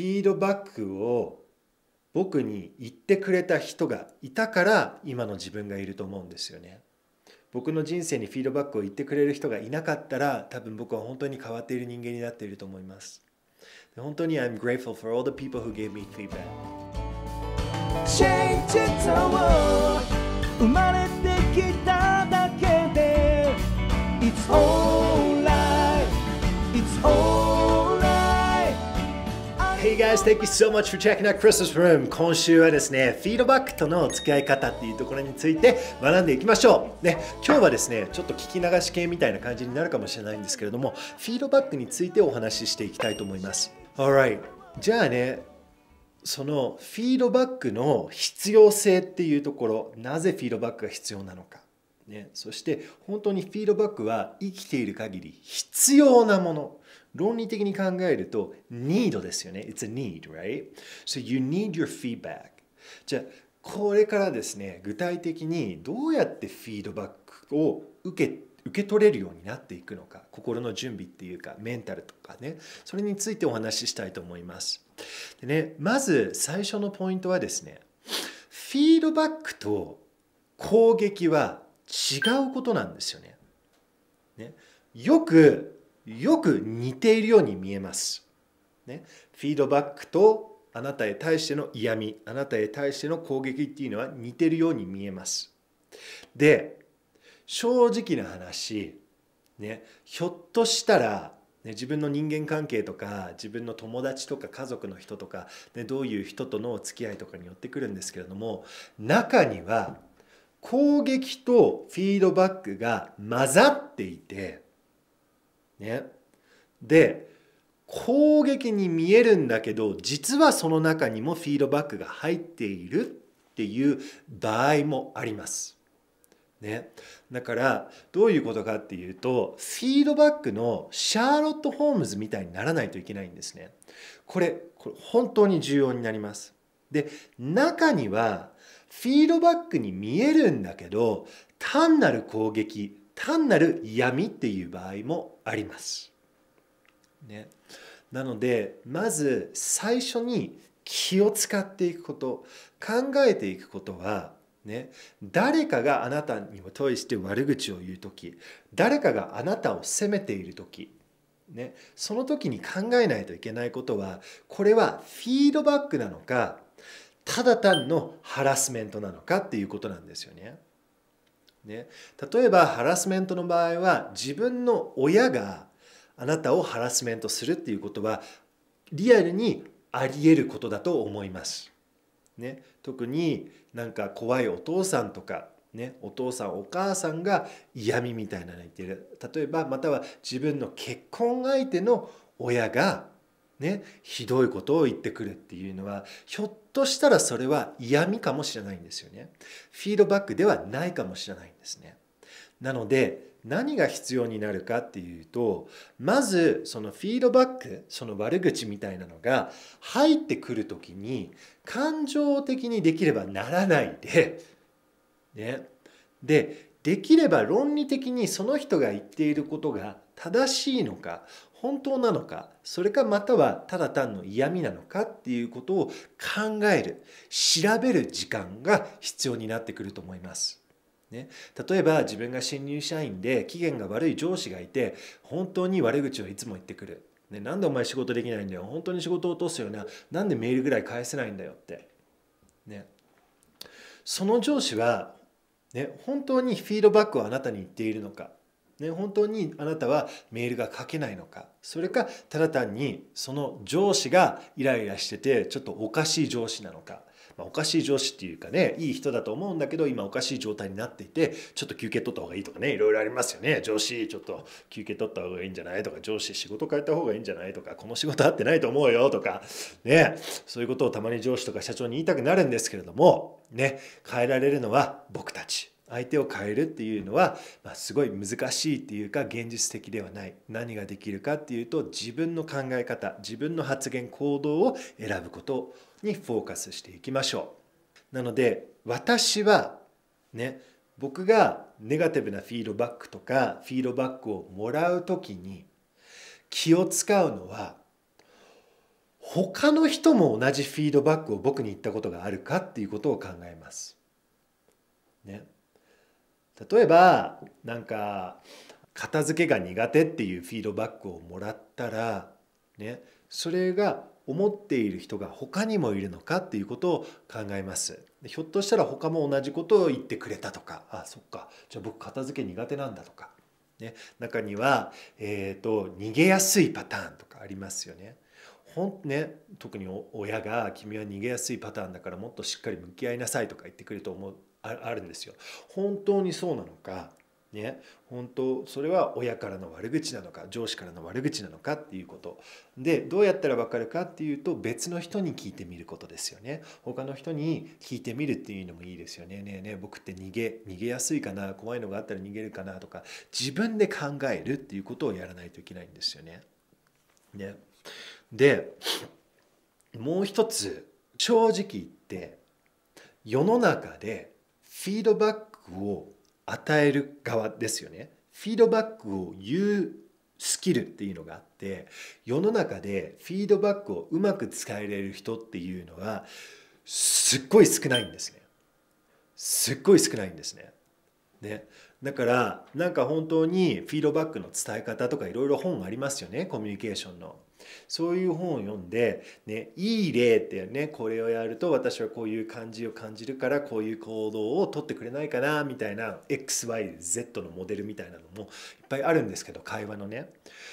フィードバックを僕に言ってくれた人がいたから今の自分がいると思うんですよね。僕の人生にフィードバックを言ってくれる人がいなかったら多分僕は本当に変わっている人間になっていると思います。本当に I'm grateful for all the people who gave me feedback. it all r i g h t it's a l guys, thank you so much for checking out Christmas Room. 今週はですね、フィードバックとの付き合い方っていうところについて学んでいきましょう。ね、今日はですね、ちょっと聞き流し系みたいな感じになるかもしれないんですけれども、フィードバックについてお話ししていきたいと思います。Alright, じゃあね、そのフィードバックの必要性っていうところ、なぜフィードバックが必要なのか。ね、そして本当にフィードバックは生きている限り必要なもの論理的に考えると need ですよね。It's a need, right? So you need your feedback. じゃあこれからですね具体的にどうやってフィードバックを受け受け取れるようになっていくのか心の準備っていうかメンタルとかねそれについてお話ししたいと思います。でねまず最初のポイントはですねフィードバックと攻撃は違うことなんですよね。ねよくよく似ているように見えます。ね、フィードバックとあなたへ対しての嫌味、あなたへ対しての攻撃っていうのは似てるように見えます。で、正直な話、ね、ひょっとしたら、ね、自分の人間関係とか自分の友達とか家族の人とか、ね、どういう人とのお付き合いとかによってくるんですけれども中には攻撃とフィードバックが混ざっていてね、で攻撃に見えるんだけど実はその中にもフィードバックが入っているっていう場合もあります。ね、だからどういうことかっていうとフィードバックのシャーロット・ホームズみたいにならないといけないんですね。これこれ本当に重要になります。で中にはフィードバックに見えるんだけど単なる攻撃単なる闇っていう場合もあります。ね、なのでまず最初に気を使っていくこと考えていくことはね、誰かがあなたにも対して悪口を言う時誰かがあなたを責めている時、ね、その時に考えないといけないことはこれはフィードバックなのかただ単のハラスメントなのかっていうことなんですよね。ね、例えばハラスメントの場合は自分の親があなたをハラスメントするっていうことはリアルにありえることだと思います。ね、特になんか怖いお父さんとか、ね、お父さんお母さんが嫌味みたいなの言ってる例えばまたは自分の結婚相手の親がね、ひどいことを言ってくるっていうのはひょっとしたらそれは嫌味かもしれないんですよね。フィードバックではないかもしれないんですね。なので何が必要になるかっていうとまずそのフィードバックその悪口みたいなのが入ってくる時に感情的にできればならないで、ね、でできれば論理的にその人が言っていることが正しいのか本当なのかそれかまたはただ単の嫌味なのかっていうことを考える調べる時間が必要になってくると思います。ね、例えば自分が新入社員で期限が悪い上司がいて本当に悪口をいつも言ってくる、ね、なんでお前仕事できないんだよ本当に仕事を落とすよななんでメールぐらい返せないんだよって、ね、その上司は、ね、本当にフィードバックをあなたに言っているのかね、本当にあなたはメールが書けないのかそれかただ単にその上司がイライラしててちょっとおかしい上司なのか、まあ、おかしい上司っていうかねいい人だと思うんだけど今おかしい状態になっていてちょっと休憩取った方がいいとかねいろいろありますよね上司ちょっと休憩取った方がいいんじゃないとか上司仕事変えた方がいいんじゃないとかこの仕事合ってないと思うよとかねそういうことをたまに上司とか社長に言いたくなるんですけれどもね変えられるのは僕たち相手を変えるっていうのは、まあ、すごい難しいっていうか現実的ではない何ができるかっていうと自分の考え方自分の発言行動を選ぶことにフォーカスしていきましょうなので私はね僕がネガティブなフィードバックとかフィードバックをもらう時に気を使うのは他の人も同じフィードバックを僕に言ったことがあるかっていうことを考えます。ね、例えばなんか片付けが苦手っていうフィードバックをもらったら、ね、それが思っている人が他にもいるのかっていうことを考えますひょっとしたら他も同じことを言ってくれたとかあそっかじゃあ僕片付け苦手なんだとか、ね、中には、えーと、逃げやすいパターンとかありますよね。ほんね、特に親が「君は逃げやすいパターンだからもっとしっかり向き合いなさい」とか言ってくると思うあるんですよ。本当にそうなのかね、本当それは親からの悪口なのか上司からの悪口なのかっていうことでどうやったら分かるかっていうと別の人に聞いてみることですよね他の人に聞いてみるっていうのもいいですよねねえねえ僕って逃げ逃げやすいかな怖いのがあったら逃げるかなとか自分で考えるっていうことをやらないといけないんですよね。ねでもう一つ正直言って世の中でフィードバックを与える側ですよね。フィードバックを言うスキルっていうのがあって世の中でフィードバックをうまく使えれる人っていうのはすっごい少ないんですね。すっごい少ないんですね。ね、だからなんか本当にフィードバックの伝え方とかいろいろ本ありますよねコミュニケーションの。そういう本を読んで、ね、いい例ってねこれをやると私はこういう感じを感じるからこういう行動をとってくれないかなみたいな XYZ のモデルみたいなのもいっぱいあるんですけど会話のね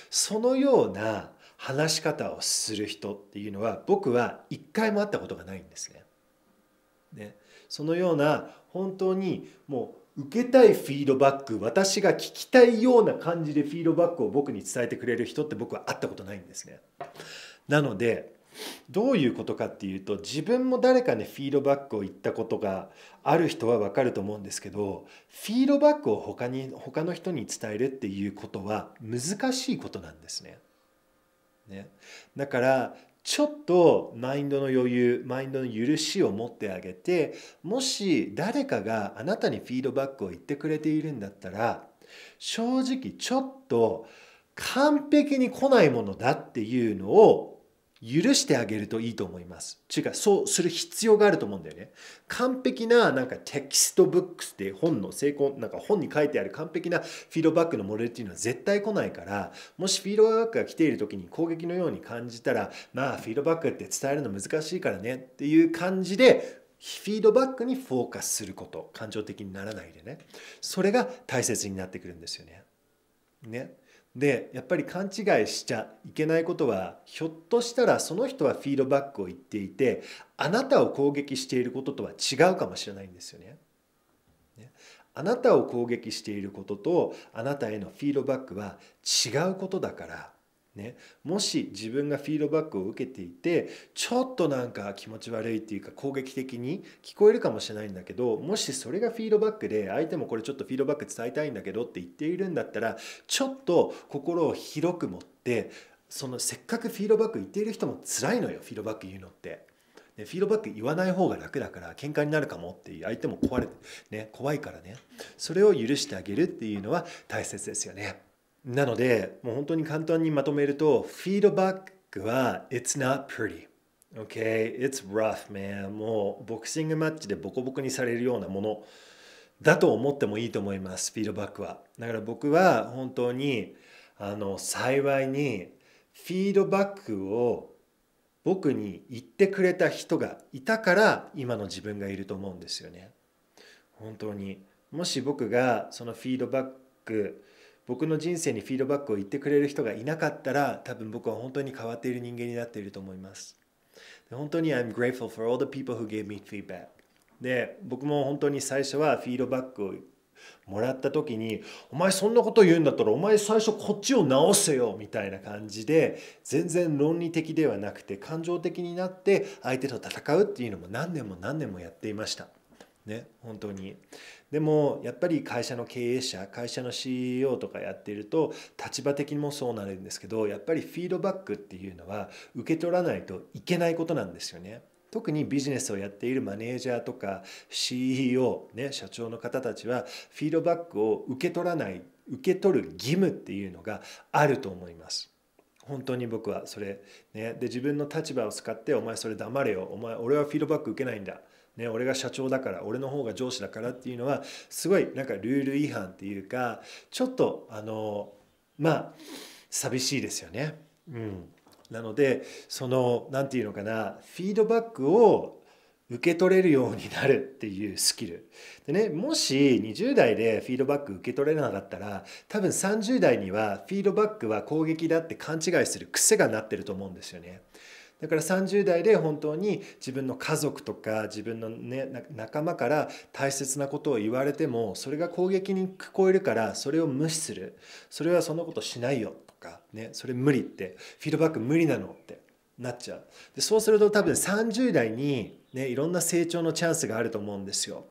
そのような話し方をする人っていうのは僕は一回も会ったことがないんですね。ねそのような本当にもう受けたいフィードバック私が聞きたいような感じでフィードバックを僕に伝えてくれる人って僕は会ったことないんですね。なのでどういうことかっていうと自分も誰かにフィードバックを言ったことがある人は分かると思うんですけどフィードバックを他に他の人に伝えるっていうことは難しいことなんですね。ね、だからちょっとマインドの余裕マインドの許しを持ってあげてもし誰かがあなたにフィードバックを言ってくれているんだったら正直ちょっと完璧に来ないものだっていうのを許してあげるといいと思います。というか、そうする必要があると思うんだよね。完璧な、なんかテキストブックスで本の成功、なんか本に書いてある完璧なフィードバックのモデルっていうのは絶対来ないから、もしフィードバックが来ている時に攻撃のように感じたら、まあ、フィードバックって伝えるの難しいからねっていう感じで、フィードバックにフォーカスすること。感情的にならないでね。それが大切になってくるんですよね。ね。でやっぱり勘違いしちゃいけないことはひょっとしたらその人はフィードバックを言っていてあなたを攻撃していることとは違うかもしれないんですよね。ねあなたを攻撃していることとあなたへのフィードバックは違うことだからね、もし自分がフィードバックを受けていてちょっとなんか気持ち悪いっていうか攻撃的に聞こえるかもしれないんだけどもしそれがフィードバックで相手もこれちょっとフィードバック伝えたいんだけどって言っているんだったらちょっと心を広く持ってそのせっかくフィードバック言っている人も辛いのよフィードバック言うのって。ね、フィードバック言わない方が楽だから喧嘩になるかもっていう相手も壊れて、ね、怖いからねそれを許してあげるっていうのは大切ですよね。なので、もう本当に簡単にまとめると、フィードバックは、it's not pretty. Okay, it's rough, man. もうボクシングマッチでボコボコにされるようなものだと思ってもいいと思います、フィードバックは。だから僕は本当にあの幸いにフィードバックを僕に言ってくれた人がいたから今の自分がいると思うんですよね。本当に。もし僕がそのフィードバック僕の人生にフィードバックを言ってくれる人がいなかったら多分僕は本当に変わっている人間になっていると思います本当に I'm grateful for all the people who gave me feedback で僕も本当に最初はフィードバックをもらった時に「お前そんなこと言うんだったらお前最初こっちを直せよ」みたいな感じで全然論理的ではなくて感情的になって相手と戦うっていうのも何年も何年もやっていました。ね本当にでもやっぱり会社の経営者会社の CEO とかやっていると立場的にもそうなるんですけどやっぱりフィードバックっていうのは受け取らないといけないことなんですよね。特にビジネスをやっているマネージャーとか CEO、ね、社長の方たちはフィードバックを受け取らない受け取る義務っていうのがあると思います。本当に僕はそれ、ね、で自分の立場を使ってお前それ黙れよお前俺はフィードバック受けないんだね、俺が社長だから俺の方が上司だからっていうのはすごいなんかルール違反っていうかちょっとあのまあ寂しいですよね。うん、なのでその何て言うのかなフィードバックを受け取れるようになるっていうスキル。でね、もし20代でフィードバック受け取れなかったら、多分30代にはフィードバックは攻撃だって勘違いする癖がなってると思うんですよね。だから30代で本当に自分の家族とか自分の、ね、仲間から大切なことを言われてもそれが攻撃に聞こえるからそれを無視するそれはそんなことしないよとか、ね、それ無理ってフィードバック無理なのってなっちゃうでそうすると多分30代に、ね、いろんな成長のチャンスがあると思うんですよ。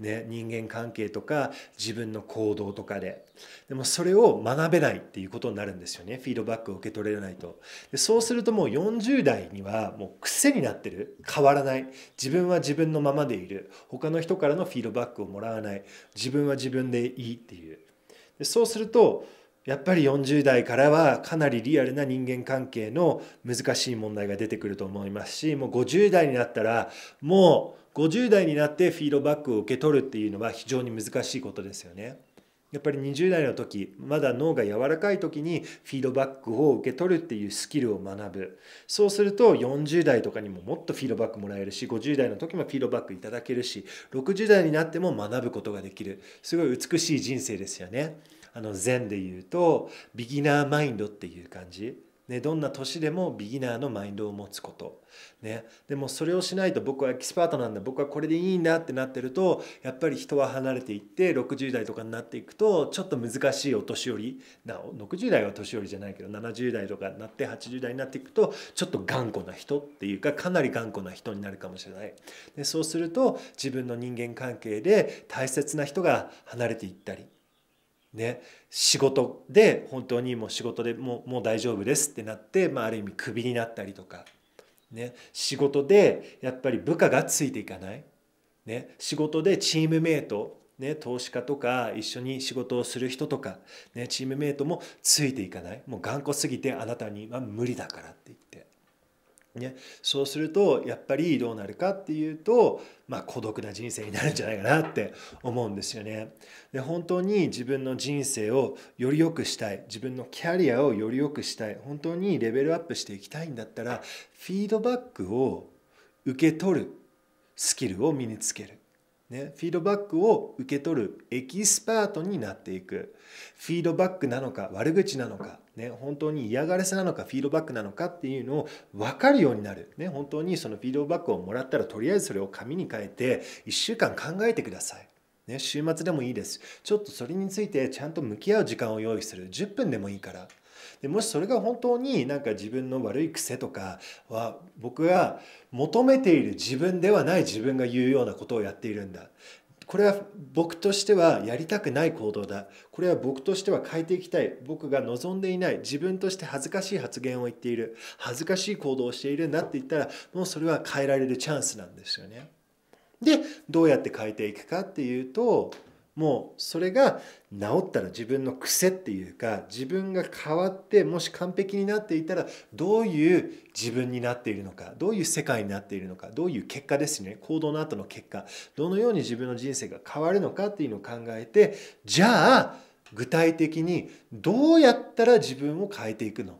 ね、人間関係とか自分の行動とかででもそれを学べないっていうことになるんですよねフィードバックを受け取れないとでそうするともう40代にはもう癖になってる変わらない自分は自分のままでいる他の人からのフィードバックをもらわない自分は自分でいいっていうでそうするとやっぱり40代からはかなりリアルな人間関係の難しい問題が出てくると思いますしもう50代になったらもう50代になってフィードバックを受け取るっていうのは非常に難しいことですよね。やっぱり20代の時まだ脳が柔らかい時にフィードバックを受け取るっていうスキルを学ぶそうすると40代とかにももっとフィードバックもらえるし50代の時もフィードバックいただけるし60代になっても学ぶことができるすごい美しい人生ですよねあの禅で言うとビギナーマインドっていう感じね、どんな年でもビギナーのマインドを持つこと、ね、でもそれをしないと僕はエキスパートなんだ僕はこれでいいんだってなってるとやっぱり人は離れていって60代とかになっていくとちょっと難しいお年寄りな60代は年寄りじゃないけど70代とかになって80代になっていくとちょっと頑固な人っていうかかなり頑固な人になるかもしれないでそうすると自分の人間関係で大切な人が離れていったりね、仕事で本当にもう仕事でもうもう大丈夫ですってなって、まあ、ある意味クビになったりとか、ね、仕事でやっぱり部下がついていかない、ね、仕事でチームメイト、ね、投資家とか一緒に仕事をする人とか、ね、チームメイトもついていかないもう頑固すぎてあなたには無理だからって言って。ね、そうするとやっぱりどうなるかっていうと、まあ、孤独な人生になるんじゃないかなって思うんですよね。で本当に自分の人生をより良くしたい自分のキャリアをより良くしたい本当にレベルアップしていきたいんだったらフィードバックを受け取るスキルを身につける。ね、フィードバックを受け取るエキスパートになっていくフィードバックなのか悪口なのかね、本当に嫌がらせなのかフィードバックなのかっていうのを分かるようになる、ね、本当にそのフィードバックをもらったらとりあえずそれを紙に書いて1週間考えてください。ね、週末でもいいです。ちょっとそれについてちゃんと向き合う時間を用意する。10分でもいいから。でもしそれが本当になんか自分の悪い癖とかは僕が求めている自分ではない自分が言うようなことをやっているんだ。これは僕としてはやりたくない行動だ。これは僕としては変えていきたい。僕が望んでいない。自分として恥ずかしい発言を言っている。恥ずかしい行動をしているんだって言ったら、もうそれは変えられるチャンスなんですよね。で、どうやって変えていくかっていうと、もうそれが治ったら自分の癖っていうか自分が変わってもし完璧になっていたらどういう自分になっているのかどういう世界になっているのかどういう結果ですね行動の後の結果どのように自分の人生が変わるのかっていうのを考えてじゃあ具体的にどうやったら自分を変えていくの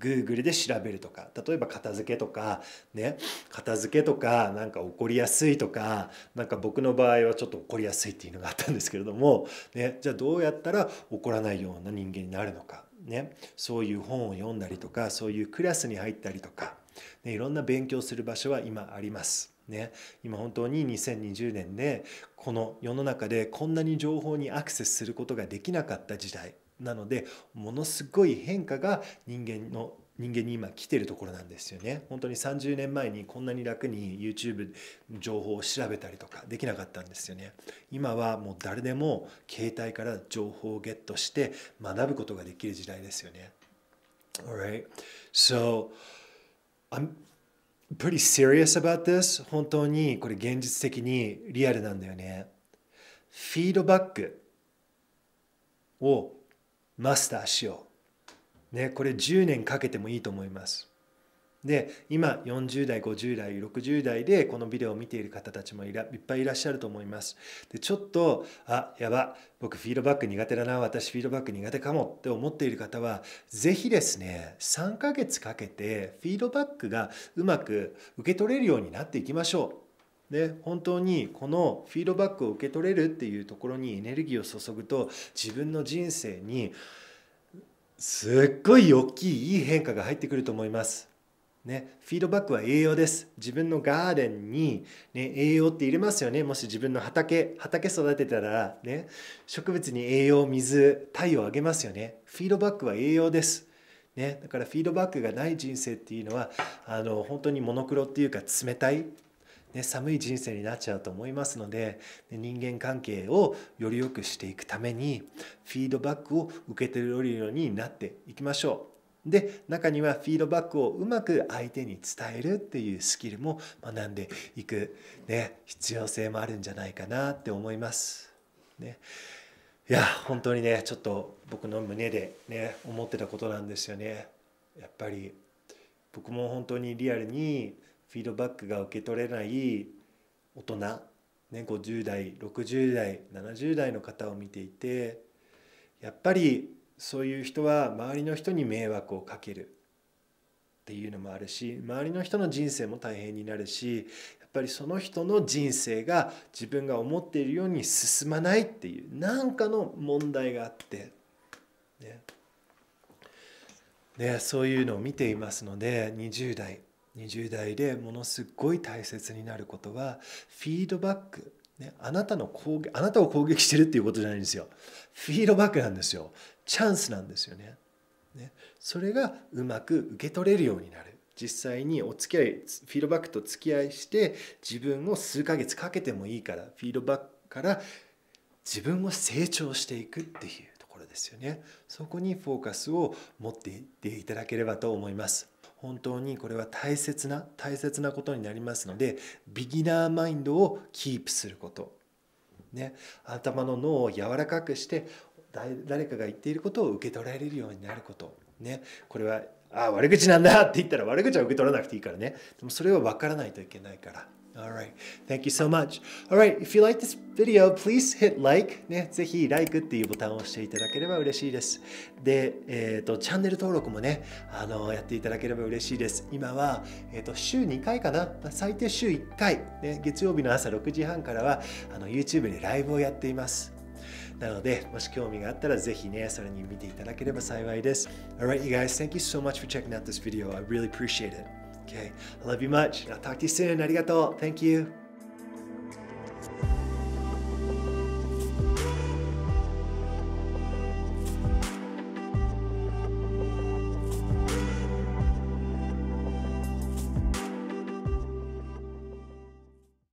Google で調べるとか例えば片付けとかね片付けとかなんか起こりやすいとかなんか僕の場合はちょっと起こりやすいっていうのがあったんですけれども、ね、じゃあどうやったら起こらないような人間になるのか、ね、そういう本を読んだりとかそういうクラスに入ったりとか、ね、いろんな勉強する場所は今あります。ね、今本当に2020年でこの世の中でこんなに情報にアクセスすることができなかった時代なのでものすごい変化が人間の人間に今来てるところなんですよね本当に30年前にこんなに楽に YouTube 情報を調べたりとかできなかったんですよね今はもう誰でも携帯から情報をゲットして学ぶことができる時代ですよね Alright so I'm pretty serious about this 本当にこれ現実的にリアルなんだよねフィードバックをマスターしよう。ね、これ10年かけてもいいと思います。で今40代50代60代でこのビデオを見ている方たちもいらいっぱいいらっしゃると思いますでちょっとあやば僕フィードバック苦手だな私フィードバック苦手かもって思っている方は是非ですね3ヶ月かけてフィードバックがうまく受け取れるようになっていきましょうで本当にこのフィードバックを受け取れるっていうところにエネルギーを注ぐと自分の人生にすっごい大きいいい変化が入ってくると思います。ね、フィードバックは栄養です。自分のガーデンに、ね、栄養って入れますよね。もし自分の畑、畑育てたら、ね、植物に栄養、水、太陽をあげますよね。フィードバックは栄養です。ね、だからフィードバックがない人生っていうのはあの本当にモノクロっていうか冷たいね、寒い人生になっちゃうと思いますので人間関係をより良くしていくためにフィードバックを受けてるようになっていきましょう。で中にはフィードバックをうまく相手に伝えるっていうスキルも学んでいく、ね、必要性もあるんじゃないかなって思います。ね、いや本当にねちょっと僕の胸で、ね、思ってたことなんですよね。やっぱり僕も本当にリアルにフィードバックが受け取れない大人、ね、50代60代70代の方を見ていてやっぱりそういう人は周りの人に迷惑をかけるっていうのもあるし周りの人の人生も大変になるしやっぱりその人の人生が自分が思っているように進まないっていう何かの問題があって、ねそういうのを見ていますので20代。20代でものすごい大切になることはフィードバック、ね、あなたの攻撃あなたを攻撃してるっていうことじゃないんですよフィードバックなんですよチャンスなんですよねねそれがうまく受け取れるようになる実際にお付き合いフィードバックと付き合いして自分を数ヶ月かけてもいいからフィードバックから自分を成長していくっていうところですよねそこにフォーカスを持っていっていただければと思います。本当にこれは大切な大切なことになりますのでビギナーマインドをキープすること、ね、頭の脳を柔らかくして誰かが言っていることを受け取られるようになること、ね、これはあ悪口なんだって言ったら悪口は受け取らなくていいからねでもそれは分からないといけないから All right. Thank you so much. All right. If you like this video, please hit like. ね、ぜひ like っていうボタンを押していただければ嬉しいです。で、えっ、ー、と、チャンネル登録もね、あの、やっていただければ嬉しいです。今は、えっ、ー、と、週2回かな。最低週1回。ね、月曜日の朝6時半からは、あの、YouTube でライブをやっています。なので、もし興味があったらぜひね、それに見ていただければ幸いです。Alright, you guys, thank you so much for checking out this video. I really appreciate it. Okay. I love you much. I'll talk to you soon. Arigato. Thank you.